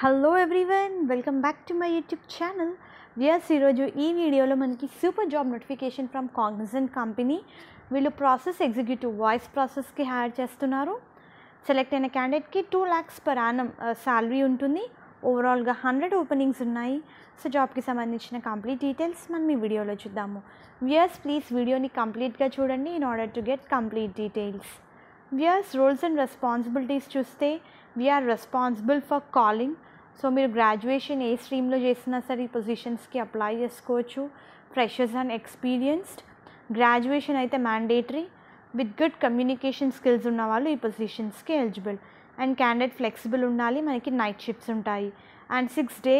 hello everyone welcome back to my YouTube channel viewers ఈరోజు ఈ వీడియోలో మనకి super job notification from Cognizant company వీళ్ళు ప్రాసెస్ ఎగ్జిక్యూటివ్ వాయిస్ ప్రాసెస్కి హైర్ చేస్తున్నారు సెలెక్ట్ అయిన క్యాండిడేట్కి two lakhs per annum salary ఉంటుంది ఓవరాల్గా హండ్రెడ్ ఓపెనింగ్స్ ఉన్నాయి సో జాబ్కి సంబంధించిన కంప్లీట్ డీటెయిల్స్ మనం ఈ వీడియోలో చూద్దాము వియర్స్ ప్లీజ్ వీడియోని కంప్లీట్గా చూడండి in order to get complete details viewers roles and responsibilities చూస్తే we're responsible for calling so మీరు గ్రాడ్యుయేషన్ ఏ స్ట్రీమ్లో చేసినా సరే ఈ పొజిషన్స్కి అప్లై చేసుకోవచ్చు ఫ్రెషర్స్ అండ్ ఎక్స్పీరియన్స్డ్ గ్రాడ్యుయేషన్ అయితే mandatory with good communication skills ఉన్న వాళ్ళు ఈ పొజిషన్స్కి ఎలిజిబుల్ అండ్ క్యాండిడేట్ ఫ్లెక్సిబుల్ ఉండాలి మనకి నైట్ షిఫ్ట్స్ ఉంటాయి అండ్ సిక్స్ డే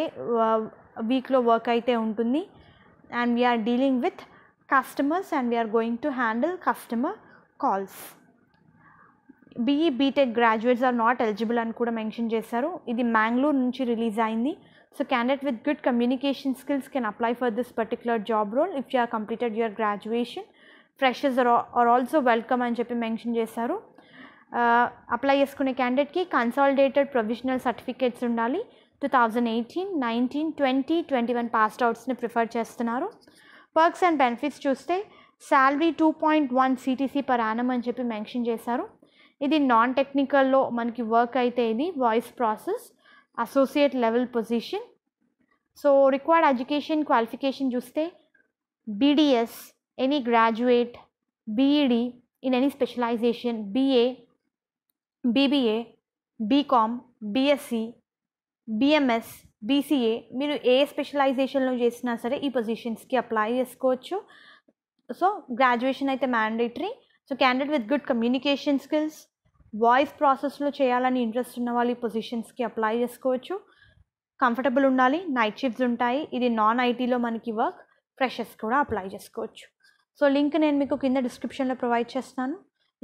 వీక్లో వర్క్ అయితే ఉంటుంది and we're dealing with customers and we're going to handle customer calls BE BTech graduates are not eligible అని కూడా మెన్షన్ చేశారు ఇది మ్యాంగ్లూర్ నుంచి రిలీజ్ అయింది so candidate with good communication skills can apply for this particular job role if you are completed your graduation freshers are also welcome అని చెప్పి mention చేశారు apply uh, చేసుకునే క్యాండిడేట్కి కన్సాలిడేటెడ్ ప్రొవిజనల్ సర్టిఫికేట్స్ ఉండాలి two thousand eighteen nineteen twenty twenty one passed అవుట్స్ని prefer చేస్తున్నారు perks and benefits చూస్తే salary two point one CTC per annum అని చెప్పి మెన్షన్ చేశారు ఇది నాన్ టెక్నికల్లో మనకి వర్క్ అయితే ఇది voice process associate level position so required education qualification చూస్తే BDS any graduate BEd in any specialization BA BBA BCom BSc BMS BCA మీరు ఏ స్పెషలైజేషన్లో చేసినా సరే ఈ పొజిషన్స్కి అప్లై చేసుకోవచ్చు సో గ్రాడ్యుయేషన్ అయితే mandatory so candidate with good communication skills voice ప్రాసెస్లో చేయాలని ఇంట్రెస్ట్ ఉన్న వాళ్ళు ఈ పొజిషన్స్కి అప్లై చేసుకోవచ్చు కంఫర్టబుల్ ఉండాలి నైట్ షిఫ్ట్స్ ఉంటాయి ఇది నాన్ ఐటీలో మనకి వర్క్ ఫ్రెషర్స్ కూడా అప్లై చేసుకోవచ్చు సో లింక్ నేను మీకు కింద డిస్క్రిప్షన్లో ప్రొవైడ్ చేస్తాను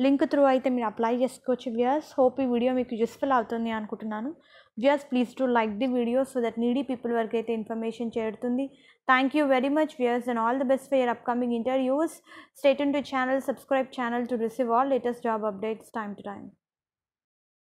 లింక్ త్రూ అయితే మీరు అప్లై చేసుకోవచ్చు వ్యూయర్స్ హోప్ ఈ వీడియో మీకు యూస్ఫుల్ అవుతుంది అనుకుంటున్నాను viewers please to like the video so that needy people వరకు అయితే ఇన్ఫర్మేషన్ చేరుతుంది thank you very much viewers and all the best for your upcoming interviews state in to channel subscribe channel to receive all latest job updates time to time